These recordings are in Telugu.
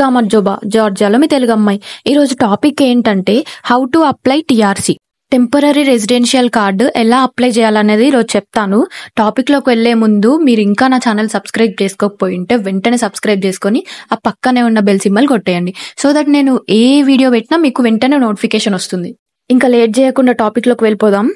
గామర్జోబా జార్జియాలో మీ తెలుగు అమ్మాయి ఈరోజు టాపిక్ ఏంటంటే how to apply TRC temporary residential card ఎలా అప్లై చేయాలనేది ఈరోజు చెప్తాను టాపిక్లోకి వెళ్లే ముందు మీరు ఇంకా నా ఛానల్ సబ్స్క్రైబ్ చేసుకోకపోయి ఉంటే వెంటనే సబ్స్క్రైబ్ చేసుకొని ఆ పక్కనే ఉన్న బెల్ సింబల్ కొట్టేయండి సో దట్ నేను ఏ వీడియో పెట్టినా మీకు వెంటనే నోటిఫికేషన్ వస్తుంది ఇంకా లేట్ చేయకుండా టాపిక్లోకి వెళ్ళిపోదాం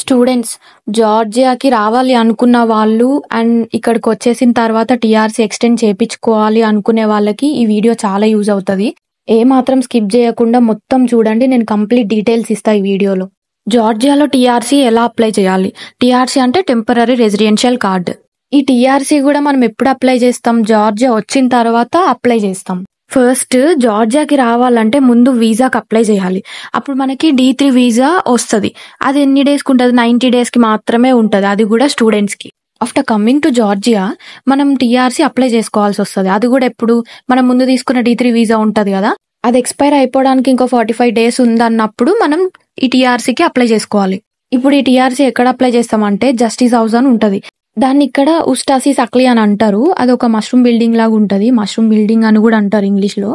స్టూడెంట్స్ జార్జియాకి రావాలి అనుకున్న వాళ్ళు అండ్ ఇక్కడికి వచ్చేసిన తర్వాత టీఆర్సీ ఎక్స్టెండ్ చేయించుకోవాలి అనుకునే వాళ్ళకి ఈ వీడియో చాలా యూజ్ అవుతుంది ఏ మాత్రం స్కిప్ చేయకుండా మొత్తం చూడండి నేను కంప్లీట్ డీటెయిల్స్ ఇస్తా ఈ వీడియోలో జార్జియాలో టీఆర్సీ ఎలా అప్లై చేయాలి టీఆర్సీ అంటే టెంపరీ రెసిడెన్షియల్ కార్డ్ ఈ టీఆర్సీ కూడా మనం ఎప్పుడు అప్లై చేస్తాం జార్జియా వచ్చిన తర్వాత అప్లై చేస్తాం ఫస్ట్ జార్జియాకి రావాలంటే ముందు వీసాకి అప్లై చేయాలి అప్పుడు మనకి డీ త్రీ వీసా వస్తుంది అది ఎన్ని డేస్కి ఉంటుంది నైన్టీ డేస్కి మాత్రమే ఉంటుంది అది కూడా స్టూడెంట్స్కి ఆఫ్టర్ కమ్మింగ్ టు జార్జియా మనం టీఆర్సీ అప్లై చేసుకోవాల్సి వస్తుంది అది కూడా ఎప్పుడు మనం ముందు తీసుకున్న డీ త్రీ వీసా ఉంటుంది కదా అది ఎక్స్పైర్ అయిపోవడానికి ఇంకో ఫార్టీ ఫైవ్ డేస్ ఉందన్నప్పుడు మనం ఈ టీఆర్సీకి అప్లై చేసుకోవాలి ఇప్పుడు ఈ టీఆర్సీ ఎక్కడ అప్లై చేస్తామంటే జస్టిస్ హౌస్ అని ఉంటుంది దాన్ని ఇక్కడ ఉస్టాసిస్ అక్లి అని అంటారు అది ఒక మష్రూమ్ బిల్డింగ్ లాగా ఉంటుంది మష్రూమ్ బిల్డింగ్ అని కూడా అంటారు ఇంగ్లీష్ లో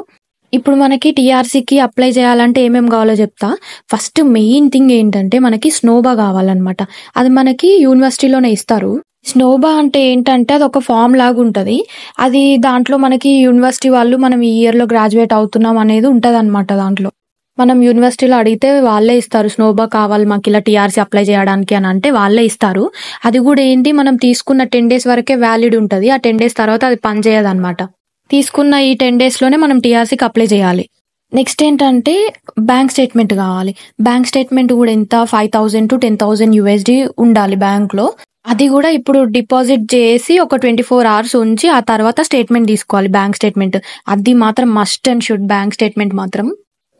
ఇప్పుడు మనకి టీఆర్సీకి అప్లై చేయాలంటే ఏమేం కావాలో చెప్తా ఫస్ట్ మెయిన్ థింగ్ ఏంటంటే మనకి స్నోబా కావాలన్నమాట అది మనకి యూనివర్సిటీలోనే ఇస్తారు స్నోబా అంటే ఏంటంటే అది ఒక ఫామ్ లాగా ఉంటుంది అది దాంట్లో మనకి యూనివర్సిటీ వాళ్ళు మనం ఈ ఇయర్లో గ్రాడ్యుయేట్ అవుతున్నాం అనేది ఉంటుంది అనమాట దాంట్లో మనం యూనివర్సిటీలో అడిగితే వాళ్ళే ఇస్తారు స్నోబా కావాలి మాకు ఇలా టీఆర్సీ అప్లై చేయడానికి అని అంటే వాళ్ళే ఇస్తారు అది కూడా ఏంటి మనం తీసుకున్న టెన్ డేస్ వరకే వ్యాలిడ్ ఉంటుంది ఆ టెన్ డేస్ తర్వాత అది పనిచేయదు అనమాట తీసుకున్న ఈ టెన్ డేస్లోనే మనం టీఆర్సీకి అప్లై చేయాలి నెక్స్ట్ ఏంటంటే బ్యాంక్ స్టేట్మెంట్ కావాలి బ్యాంక్ స్టేట్మెంట్ కూడా ఎంత five thousand to ten thousand USD ఉండాలి బ్యాంక్లో అది కూడా ఇప్పుడు డిపాజిట్ చేసి ఒక ట్వంటీ ఫోర్ అవర్స్ ఉంచి ఆ తర్వాత స్టేట్మెంట్ తీసుకోవాలి బ్యాంక్ స్టేట్మెంట్ అది మాత్రం must and should bank statement మాత్రం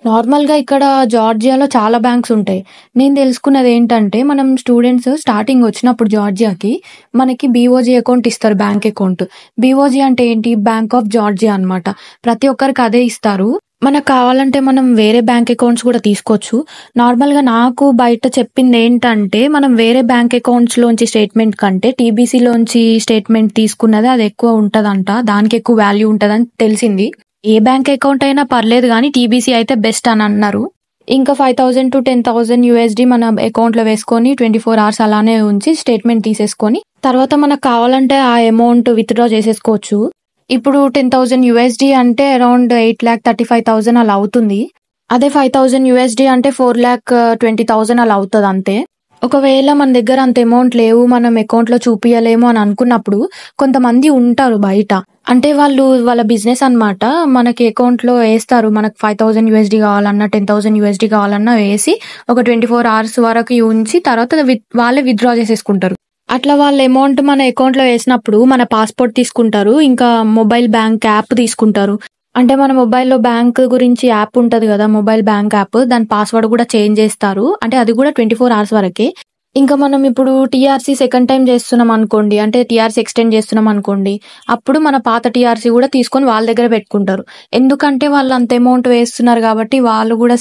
నార్మల్గా ఇక్కడ జార్జియాలో చాలా బ్యాంక్స్ ఉంటాయి నేను తెలుసుకున్నది ఏంటంటే మనం స్టూడెంట్స్ స్టార్టింగ్ వచ్చినప్పుడు జార్జియాకి మనకి బీఓజీ అకౌంట్ ఇస్తారు బ్యాంక్ అకౌంట్ బీఓజీ అంటే ఏంటి బ్యాంక్ ఆఫ్ జార్జియా అనమాట ప్రతి ఒక్కరికి అదే ఇస్తారు మనకు కావాలంటే మనం వేరే బ్యాంక్ అకౌంట్స్ కూడా తీసుకోవచ్చు నార్మల్గా నాకు బయట చెప్పింది ఏంటంటే మనం వేరే బ్యాంక్ అకౌంట్స్లోంచి స్టేట్మెంట్ కంటే టీబీసీలోంచి స్టేట్మెంట్ తీసుకున్నది అది ఎక్కువ ఉంటుందంట దానికి ఎక్కువ వాల్యూ ఉంటుందని తెలిసింది ఏ బ్యాంక్ అకౌంట్ అయినా పర్లేదు కానీ టీబీసీ అయితే బెస్ట్ అని అన్నారు ఇంకా five thousand to ten thousand USD మన అకౌంట్లో వేసుకొని ట్వంటీ ఫోర్ అవర్స్ అలానే ఉంచి స్టేట్మెంట్ తీసేసుకొని తర్వాత మనకు కావాలంటే ఆ అమౌంట్ విత్డ్రా చేసేసుకోవచ్చు ఇప్పుడు టెన్ థౌసండ్ యూఎస్డి అంటే around eight lakh thirty five thousand అలా అవుతుంది అదే ఫైవ్ థౌజండ్ యూఎస్డి అంటే ఫోర్ ల్యాక్ ట్వంటీ థౌసండ్ అలా అవుతుంది అంతే ఒకవేళ మన దగ్గర అంత అమౌంట్ లేవు మనం అకౌంట్లో చూపించలేము అని అనుకున్నప్పుడు కొంతమంది ఉంటారు బయట అంటే వాళ్ళు వాళ్ళ బిజినెస్ అనమాట మనకి అకౌంట్లో వేస్తారు మనకు ఫైవ్ థౌసండ్ యూఎస్డీ కావాలన్నా టెన్ థౌసండ్ యూఎస్డీ కావాలన్నా వేసి ఒక ట్వంటీ ఫోర్ అవర్స్ వరకు ఉంచి తర్వాత వాళ్ళే విత్డ్రా చేసేసుకుంటారు అట్లా వాళ్ళ అమౌంట్ మన అకౌంట్లో వేసినప్పుడు మన పాస్పోర్ట్ తీసుకుంటారు ఇంకా మొబైల్ బ్యాంక్ యాప్ తీసుకుంటారు అంటే మన మొబైల్లో బ్యాంక్ గురించి యాప్ ఉంటుంది కదా మొబైల్ బ్యాంక్ యాప్ దాని పాస్వర్డ్ కూడా చేంజ్ చేస్తారు అంటే అది కూడా ట్వంటీ ఫోర్ అవర్స్ వరకే ఇంకా మనం ఇప్పుడు టీఆర్సీ సెకండ్ టైం చేస్తున్నాం అనుకోండి అంటే టీఆర్సీ ఎక్స్టెండ్ చేస్తున్నాం అనుకోండి అప్పుడు మన పాత టీఆర్సీ కూడా తీసుకొని వాళ్ళ దగ్గర పెట్టుకుంటారు ఎందుకంటే వాళ్ళు అంత అమౌంట్ వేస్తున్నారు కాబట్టి వాళ్ళు కూడా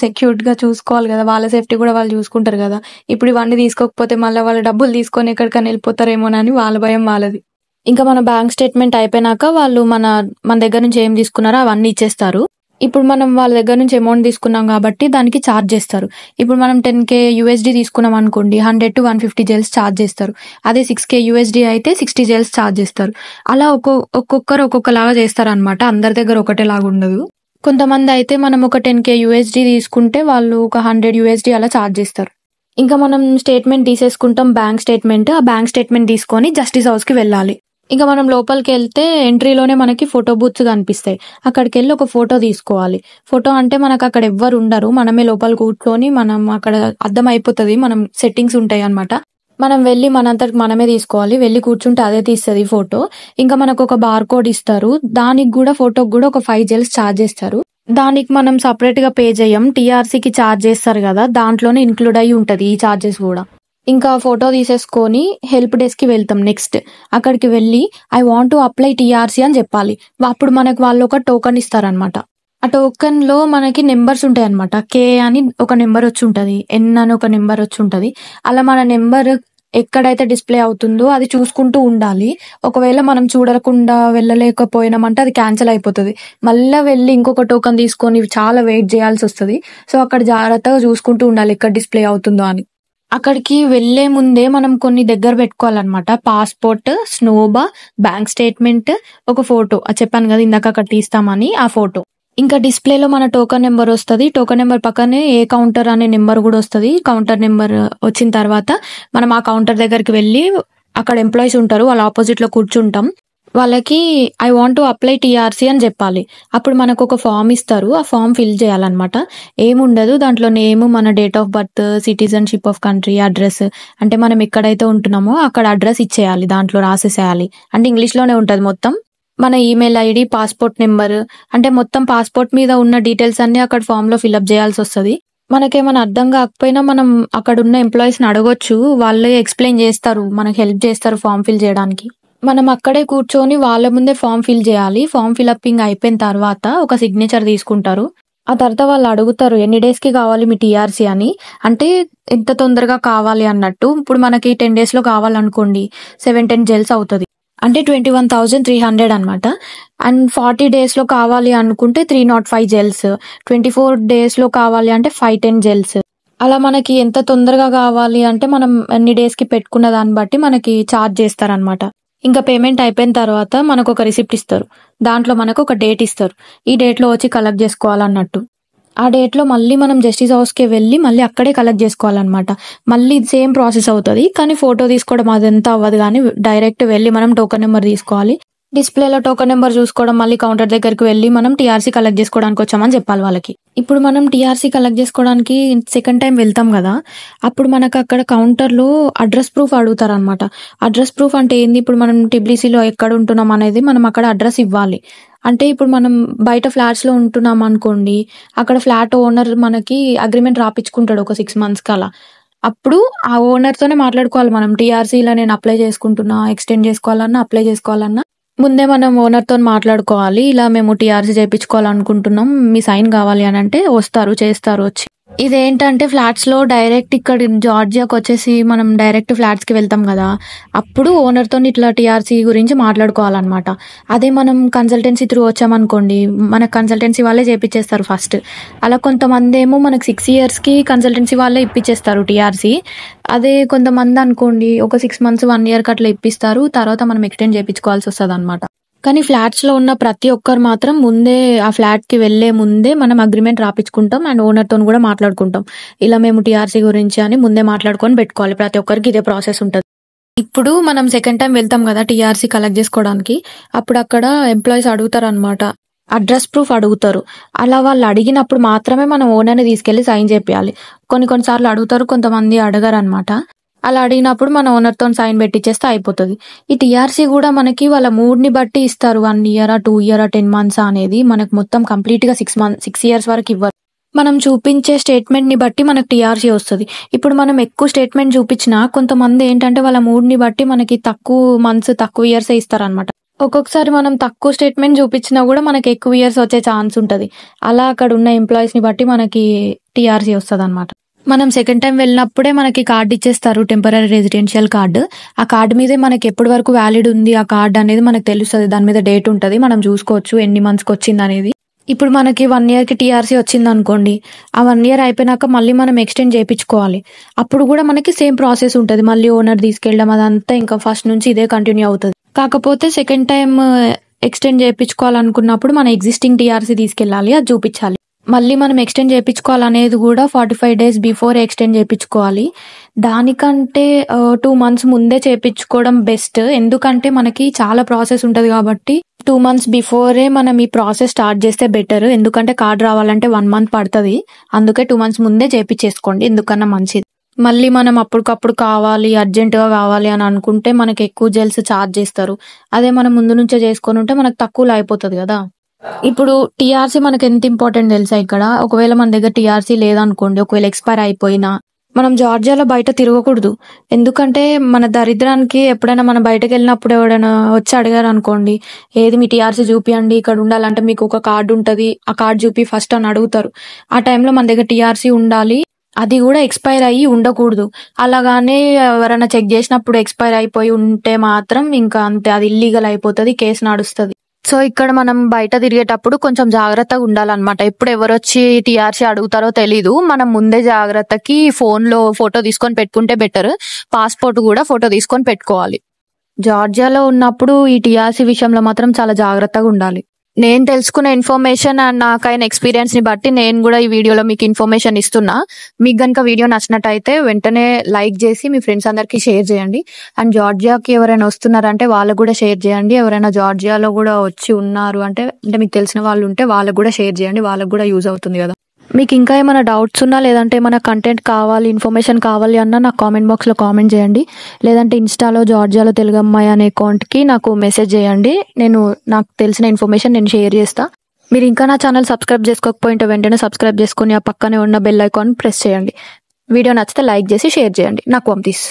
గా చూసుకోవాలి కదా వాళ్ళ సేఫ్టీ కూడా వాళ్ళు చూసుకుంటారు కదా ఇప్పుడు ఇవన్నీ తీసుకోకపోతే మళ్ళీ వాళ్ళ డబ్బులు తీసుకొని ఎక్కడికైనా వెళ్ళిపోతారేమోనని వాళ్ళ భయం వాళ్ళది ఇంకా మన బ్యాంక్ స్టేట్మెంట్ అయిపోయినాక వాళ్ళు మన మన దగ్గర నుంచి ఏం తీసుకున్నారో అవన్నీ ఇచ్చేస్తారు ఇప్పుడు మనం వాళ్ళ దగ్గర నుంచి అమౌంట్ తీసుకున్నాం కాబట్టి దానికి ఛార్జ్ చేస్తారు ఇప్పుడు మనం టెన్ కే యూఎస్డి తీసుకున్నాం అనుకోండి hundred to one fifty GEL charge చేస్తారు అదే సిక్స్ కే యూఎస్డి అయితే సిక్స్టీ జెల్స్ ఛార్జ్ చేస్తారు అలా ఒక్కో ఒక్కొక్కరు ఒక్కొక్కలాగా చేస్తారు అనమాట అందరి దగ్గర ఒకటేలాగా ఉండదు కొంతమంది అయితే మనం ఒక టెన్ కే యూఎస్డి తీసుకుంటే వాళ్ళు ఒక హండ్రెడ్ యూఎస్డి అలా ఛార్జ్ చేస్తారు ఇంకా మనం స్టేట్మెంట్ తీసేసుకుంటాం బ్యాంక్ స్టేట్మెంట్ ఆ బ్యాంక్ స్టేట్మెంట్ తీసుకొని జస్టిస్ హౌస్కి వెళ్ళాలి ఇంకా మనం లోపలికి వెళ్తే ఎంట్రీలోనే మనకి ఫోటో బూత్స్ కనిపిస్తాయి అక్కడికి వెళ్ళి ఒక ఫోటో తీసుకోవాలి ఫోటో అంటే మనకు అక్కడ ఎవ్వరు ఉండరు మనమే లోపల కూర్చొని మనం అక్కడ అర్థం అయిపోతుంది మనం సెట్టింగ్స్ ఉంటాయి అనమాట మనం వెళ్ళి మనంతటి మనమే తీసుకోవాలి వెళ్ళి కూర్చుంటే అదే తీస్తుంది ఫోటో ఇంకా మనకు ఒక బార్ కోడ్ ఇస్తారు దానికి కూడా ఫోటోకి కూడా ఒక ఫైవ్ జెల్స్ ఛార్జ్ చేస్తారు దానికి మనం గా పే చేయం టీఆర్సీకి ఛార్జ్ చేస్తారు కదా దాంట్లోనే ఇంక్లూడ్ అయి ఉంటుంది ఈ ఛార్జెస్ కూడా ఇంకా ఫోటో తీసేసుకొని హెల్ప్ కి వెళ్తాం నెక్స్ట్ అక్కడికి వెళ్ళి I want to apply TRC అని చెప్పాలి అప్పుడు మనకు వాళ్ళు ఒక టోకన్ ఇస్తారనమాట ఆ లో మనకి నెంబర్స్ ఉంటాయి అనమాట కే అని ఒక నెంబర్ వచ్చి ఉంటుంది ఎన్ అని ఒక నెంబర్ వచ్చి ఉంటుంది అలా మన నెంబర్ ఎక్కడైతే డిస్ప్లే అవుతుందో అది చూసుకుంటూ ఉండాలి ఒకవేళ మనం చూడకుండా వెళ్ళలేకపోయినామంటే అది క్యాన్సిల్ అయిపోతుంది మళ్ళీ వెళ్ళి ఇంకొక టోకన్ తీసుకొని చాలా వెయిట్ చేయాల్సి వస్తుంది సో అక్కడ జాగ్రత్తగా చూసుకుంటూ ఉండాలి ఎక్కడ డిస్ప్లే అవుతుందో అని అక్కడికి వెళ్లే ముందే మనం కొన్ని దగ్గర పెట్టుకోవాలన్నమాట పాస్పోర్ట్ స్నోబా బ్యాంక్ స్టేట్మెంట్ ఒక ఫోటో చెప్పాను కదా ఇందాక అక్కడ తీస్తామని ఆ ఫోటో ఇంకా డిస్ప్లేలో మన టోకన్ నెంబర్ వస్తుంది టోకన్ నెంబర్ పక్కనే ఏ కౌంటర్ అనే నెంబర్ కూడా వస్తుంది కౌంటర్ నెంబర్ వచ్చిన తర్వాత మనం ఆ కౌంటర్ దగ్గరికి వెళ్ళి అక్కడ ఎంప్లాయీస్ ఉంటారు వాళ్ళ ఆపోజిట్లో కూర్చుంటాం వాళ్ళకి I want to apply TRC అని చెప్పాలి అప్పుడు మనకు ఒక ఫామ్ ఇస్తారు ఆ ఫామ్ ఫిల్ చేయాలన్నమాట ఏముండదు దాంట్లో నేమ్ మన date of birth citizenship of country address అంటే మనం ఎక్కడైతే ఉంటున్నామో అక్కడ అడ్రస్ ఇచ్చేయాలి దాంట్లో రాసేసేయాలి అంటే ఇంగ్లీష్లోనే ఉంటుంది మొత్తం మన ఈమెయిల్ ఐడి పాస్పోర్ట్ నెంబర్ అంటే మొత్తం పాస్పోర్ట్ మీద ఉన్న డీటెయిల్స్ అన్ని అక్కడ ఫామ్లో ఫిల్అప్ చేయాల్సి వస్తుంది మనకేమైనా అర్థం కాకపోయినా మనం అక్కడ ఉన్న ఎంప్లాయీస్ని అడగొచ్చు వాళ్ళే ఎక్స్ప్లెయిన్ చేస్తారు మనకు హెల్ప్ చేస్తారు ఫామ్ ఫిల్ చేయడానికి మనం అక్కడే కూర్చొని వాళ్ళ ముందే ఫామ్ ఫిల్ చేయాలి ఫామ్ ఫిలప్పింగ్ అయిపోయిన తర్వాత ఒక సిగ్నేచర్ తీసుకుంటారు ఆ తర్వాత వాళ్ళు అడుగుతారు ఎన్ని డేస్కి కావాలి మీ టీఆర్సీ అని అంటే ఎంత తొందరగా కావాలి అన్నట్టు ఇప్పుడు మనకి టెన్ డేస్లో కావాలనుకోండి సెవెన్ టెన్ జెల్స్ అవుతుంది అంటే twenty one thousand three hundred అనమాట అండ్ ఫార్టీ డేస్లో కావాలి అనుకుంటే three nought five GEL twenty four డేస్లో కావాలి అంటే ఫైవ్ టెన్ జెల్స్ అలా మనకి ఎంత తొందరగా కావాలి అంటే మనం ఎన్ని డేస్కి పెట్టుకున్న దాన్ని బట్టి మనకి ఛార్జ్ చేస్తారనమాట ఇంకా పేమెంట్ అయిపోయిన తర్వాత మనకు ఒక రిసిప్ట్ ఇస్తారు దాంట్లో మనకు ఒక డేట్ ఇస్తారు ఈ డేట్లో వచ్చి కలెక్ట్ చేసుకోవాలన్నట్టు ఆ డేట్లో మళ్ళీ మనం జస్టిస్ కి వెళ్ళి మళ్ళీ అక్కడే కలెక్ట్ చేసుకోవాలన్నమాట మళ్ళీ సేమ్ ప్రాసెస్ అవుతుంది కానీ ఫోటో తీసుకోవడం అదంతా అవ్వదు కానీ డైరెక్ట్ వెళ్ళి మనం టోకెన్ నెంబర్ తీసుకోవాలి డిస్ప్లేలో టోకెన్ నెంబర్ చూసుకోవడం మళ్ళీ కౌంటర్ దగ్గరికి వెళ్ళి మనం టీఆర్సీ కలెక్ట్ చేసుకోవడానికి వచ్చామని చెప్పాలి వాళ్ళకి ఇప్పుడు మనం టీఆర్సీ కలెక్ట్ చేసుకోవడానికి సెకండ్ టైం వెళ్తాం కదా అప్పుడు మనకు అక్కడ కౌంటర్లో అడ్రస్ ప్రూఫ్ అడుగుతారనమాట అడ్రస్ ప్రూఫ్ అంటే ఏంది ఇప్పుడు మనం టిబ్లీసీలో ఎక్కడ ఉంటున్నాం అనేది మనం అక్కడ అడ్రస్ ఇవ్వాలి అంటే ఇప్పుడు మనం బయట ఫ్లాట్స్లో ఉంటున్నాం అనుకోండి అక్కడ ఫ్లాట్ ఓనర్ మనకి అగ్రిమెంట్ రాపించుకుంటాడు ఒక సిక్స్ మంత్స్కి అలా అప్పుడు ఆ ఓనర్తోనే మాట్లాడుకోవాలి మనం టీఆర్సీలో నేను అప్లై చేసుకుంటున్నా ఎక్స్టెండ్ చేసుకోవాలన్నా అప్లై చేసుకోవాలన్నా ముందే మనం ఓనర్తో మాట్లాడుకోవాలి ఇలా మేము టీఆర్సీ చేయించుకోవాలనుకుంటున్నాం మీ సైన్ కావాలి అని అంటే వస్తారు చేస్తారు వచ్చి ఇదేంటంటే ఫ్లాట్స్లో డైరెక్ట్ ఇక్కడ జార్జియాకి వచ్చేసి మనం డైరెక్ట్ ఫ్లాట్స్కి వెళ్తాం కదా అప్పుడు తో ఇట్లా టీఆర్సీ గురించి మాట్లాడుకోవాలన్నమాట అదే మనం కన్సల్టెన్సీ త్రూ వచ్చామనుకోండి మనకు కన్సల్టెన్సీ వాళ్ళే చేపించేస్తారు ఫస్ట్ అలా కొంతమంది ఏమో మనకు సిక్స్ ఇయర్స్కి కన్సల్టెన్సీ వాళ్ళే ఇప్పించేస్తారు టీఆర్సీ అదే కొంతమంది అనుకోండి ఒక సిక్స్ మంత్స్ వన్ ఇయర్ కట్లా ఇప్పిస్తారు తర్వాత మనం ఎక్స్టెండ్ చేయించుకోవాల్సి వస్తుంది అనమాట కానీ ఫ్లాట్స్లో ఉన్న ప్రతి ఒక్కరు మాత్రం ముందే ఆ ఫ్లాట్కి వెళ్ళే ముందే మనం అగ్రిమెంట్ రాపించుకుంటాం అండ్ ఓనర్తో కూడా మాట్లాడుకుంటాం ఇలా మేము టీఆర్సీ గురించి అని ముందే మాట్లాడుకొని పెట్టుకోవాలి ప్రతి ఒక్కరికి ఇదే ప్రాసెస్ ఉంటుంది ఇప్పుడు మనం సెకండ్ టైం వెళ్తాం కదా టీఆర్సీ కలెక్ట్ చేసుకోవడానికి అప్పుడు అక్కడ ఎంప్లాయీస్ అడుగుతారు అనమాట అడ్రస్ ప్రూఫ్ అడుగుతారు అలా వాళ్ళు అడిగినప్పుడు మాత్రమే మనం ఓనర్ని తీసుకెళ్లి సైన్ చేపియాలి కొన్ని కొన్నిసార్లు అడుగుతారు కొంతమంది అడగరు అనమాట అలా అడిగినప్పుడు మన ఓనర్తో సైన్ పెట్టిచ్చేస్తే అయిపోతుంది ఈ టీఆర్సీ కూడా మనకి వాళ్ళ మూడ్ని బట్టి ఇస్తారు one year two year ten months అనేది మనకు మొత్తం కంప్లీట్గా సిక్స్ మంత్ సిక్స్ ఇయర్స్ వరకు ఇవ్వరు మనం చూపించే స్టేట్మెంట్ని బట్టి మనకు టీఆర్సీ వస్తుంది ఇప్పుడు మనం ఎక్కువ స్టేట్మెంట్ చూపించినా కొంతమంది ఏంటంటే వాళ్ళ మూడ్ని బట్టి మనకి తక్కువ మంత్స్ తక్కువ ఇయర్స్ ఇస్తారనమాట ఒక్కొక్కసారి మనం తక్కువ స్టేట్మెంట్ చూపించినా కూడా మనకి ఎక్కువ ఇయర్స్ వచ్చే ఛాన్స్ ఉంటుంది అలా అక్కడ ఉన్న ఎంప్లాయీస్ని బట్టి మనకి టీఆర్సీ వస్తుంది అనమాట మనం సెకండ్ టైం వెళ్ళినప్పుడే మనకి కార్డు ఇచ్చేస్తారు టెంపరీ రెసిడెన్షియల్ కార్డు ఆ కార్డు మీదే మనకి ఎప్పటి వరకు వ్యాలిడ్ ఉంది ఆ కార్డు అనేది మనకు తెలుస్తుంది దాని మీద డేట్ ఉంటుంది మనం చూసుకోవచ్చు ఎన్ని మంత్స్కి వచ్చింది అనేది ఇప్పుడు మనకి వన్ ఇయర్కి టీఆర్సీ వచ్చింది అనుకోండి ఆ వన్ ఇయర్ అయిపోయినాక మళ్ళీ మనం ఎక్స్టెండ్ చేయించుకోవాలి అప్పుడు కూడా మనకి సేమ్ ప్రాసెస్ ఉంటుంది మళ్ళీ ఓనర్ తీసుకెళ్ళడం అదంతా ఇంకా ఫస్ట్ నుంచి ఇదే కంటిన్యూ అవుతుంది కాకపోతే సెకండ్ టైం ఎక్స్టెండ్ చేయించుకోవాలనుకున్నప్పుడు మన ఎగ్జిస్టింగ్ టీఆర్సీ తీసుకెళ్ళాలి అది చూపించాలి మళ్ళీ మనం ఎక్స్టెండ్ చేయించుకోవాలనేది కూడా forty five days before extend చేయించుకోవాలి దానికంటే టూ మంత్స్ ముందే చేయించుకోవడం బెస్ట్ ఎందుకంటే మనకి చాలా ప్రాసెస్ ఉంటుంది కాబట్టి టూ మంత్స్ బిఫోరే మనం ఈ ప్రాసెస్ స్టార్ట్ చేస్తే బెటర్ ఎందుకంటే కార్డ్ రావాలంటే వన్ మంత్ పడుతుంది అందుకే టూ మంత్స్ ముందే చేయించేసుకోండి ఎందుకన్నా మంచిది మళ్ళీ మనం అప్పటికప్పుడు కావాలి అర్జెంటుగా కావాలి అని అనుకుంటే మనకి ఎక్కువ జెల్స్ ఛార్జ్ చేస్తారు అదే మనం ముందు నుంచే చేసుకొని ఉంటే మనకు తక్కువలో అయిపోతుంది కదా ఇప్పుడు టీఆర్సీ మనకు ఎంత ఇంపార్టెంట్ తెలుసా ఇక్కడ ఒకవేళ మన దగ్గర టీఆర్సీ లేదనుకోండి ఒకవేళ ఎక్స్పైర్ అయిపోయినా మనం జార్జియాలో బయట తిరగకూడదు ఎందుకంటే మన దరిద్రానికి ఎప్పుడైనా మనం బయటకు వెళ్ళినప్పుడు ఎవడైనా వచ్చి అడిగారు అనుకోండి ఏది మీ టీఆర్సీ చూపియండి ఇక్కడ ఉండాలంటే మీకు ఒక కార్డు ఉంటుంది ఆ కార్డు చూపి ఫస్ట్ అని అడుగుతారు ఆ టైంలో మన దగ్గర టీఆర్సీ ఉండాలి అది కూడా ఎక్స్పైర్ అయ్యి ఉండకూడదు అలాగానే ఎవరైనా చెక్ చేసినప్పుడు ఎక్స్పైర్ అయిపోయి ఉంటే మాత్రం ఇంకా అంతే అది ఇల్లీగల్ అయిపోతుంది కేసు నడుస్తుంది సో ఇక్కడ మనం బయట తిరిగేటప్పుడు కొంచెం జాగ్రత్తగా ఉండాలన్నమాట ఎప్పుడు ఎవరొచ్చి టీఆర్సీ అడుగుతారో తెలీదు మనం ముందే జాగ్రత్తకి ఫోన్లో ఫోటో తీసుకొని పెట్టుకుంటే బెటర్ పాస్పోర్ట్ కూడా ఫోటో తీసుకొని పెట్టుకోవాలి జార్జియాలో ఉన్నప్పుడు ఈ టీఆర్సీ విషయంలో మాత్రం చాలా జాగ్రత్తగా ఉండాలి నేను తెలుసుకున్న ఇన్ఫర్మేషన్ అండ్ నాకైన ఎక్స్పీరియన్స్ ని బట్టి నేను కూడా ఈ వీడియోలో మీకు ఇన్ఫర్మేషన్ ఇస్తున్నా మీకు గనుక వీడియో నచ్చినట్టయితే వెంటనే లైక్ చేసి మీ ఫ్రెండ్స్ అందరికీ షేర్ చేయండి అండ్ జార్జియాకి ఎవరైనా వస్తున్నారంటే వాళ్ళకు కూడా షేర్ చేయండి ఎవరైనా జార్జియాలో కూడా వచ్చి ఉన్నారు అంటే అంటే మీకు తెలిసిన వాళ్ళు ఉంటే వాళ్ళకు కూడా షేర్ చేయండి వాళ్ళకు కూడా యూజ్ అవుతుంది కదా మీకు ఇంకా ఏమైనా డౌట్స్ ఉన్నా లేదంటే ఏమైనా కంటెంట్ కావాలి ఇన్ఫర్మేషన్ కావాలి అన్నా నాకు కామెంట్ బాక్స్లో కామెంట్ చేయండి లేదంటే ఇన్స్టాలో జార్జియాలో తెలుగమ్మాయి అనే అకౌంట్కి నాకు మెసేజ్ చేయండి నేను నాకు తెలిసిన ఇన్ఫర్మేషన్ నేను షేర్ చేస్తాను మీరు ఇంకా నా ఛానల్ సబ్స్క్రైబ్ చేసుకోకపోయింటే వెంటనే సబ్స్క్రైబ్ చేసుకుని ఆ పక్కనే ఉన్న బెల్ ఐకాన్ ప్రెస్ చేయండి వీడియో నచ్చితే లైక్ చేసి షేర్ చేయండి నాకు పంపిస్